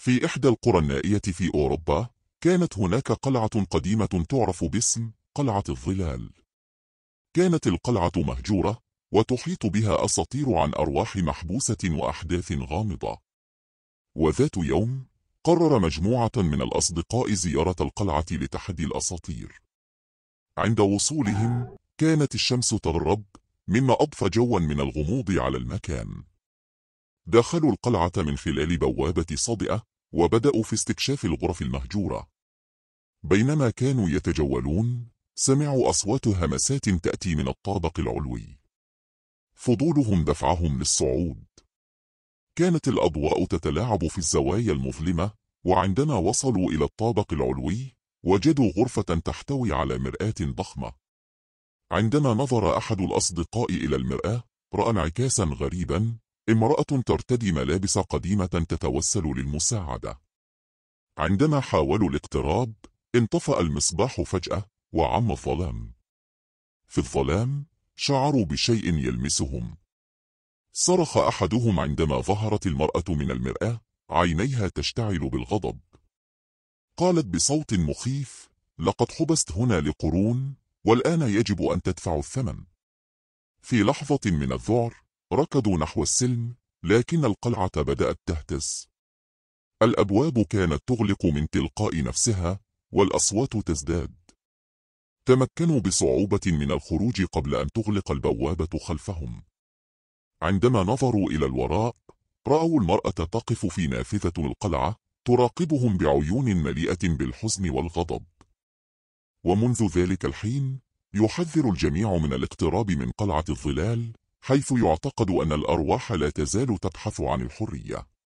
في إحدى القرى النائية في أوروبا كانت هناك قلعة قديمة تعرف باسم قلعة الظلال كانت القلعة مهجورة وتحيط بها أساطير عن أرواح محبوسة وأحداث غامضة وذات يوم قرر مجموعة من الأصدقاء زيارة القلعة لتحدي الأساطير عند وصولهم كانت الشمس تغرب مما أضفى جوا من الغموض على المكان دخلوا القلعة من خلال بوابة صادئة وبدأوا في استكشاف الغرف المهجورة بينما كانوا يتجولون سمعوا أصوات همسات تأتي من الطابق العلوي فضولهم دفعهم للصعود كانت الأضواء تتلاعب في الزوايا المظلمة وعندما وصلوا إلى الطابق العلوي وجدوا غرفة تحتوي على مرآة ضخمة عندما نظر أحد الأصدقاء إلى المرآة رأى انعكاسا غريبا امرأة ترتدي ملابس قديمة تتوسل للمساعدة عندما حاولوا الاقتراب انطفأ المصباح فجأة وعم الظلام في الظلام شعروا بشيء يلمسهم صرخ أحدهم عندما ظهرت المرأة من المرآة عينيها تشتعل بالغضب قالت بصوت مخيف لقد حبست هنا لقرون والآن يجب أن تدفع الثمن في لحظة من الذعر ركضوا نحو السلم لكن القلعة بدأت تهتز الأبواب كانت تغلق من تلقاء نفسها والأصوات تزداد تمكنوا بصعوبة من الخروج قبل أن تغلق البوابة خلفهم عندما نظروا إلى الوراء رأوا المرأة تقف في نافذة القلعة تراقبهم بعيون مليئة بالحزن والغضب ومنذ ذلك الحين يحذر الجميع من الاقتراب من قلعة الظلال حيث يعتقد أن الأرواح لا تزال تبحث عن الحرية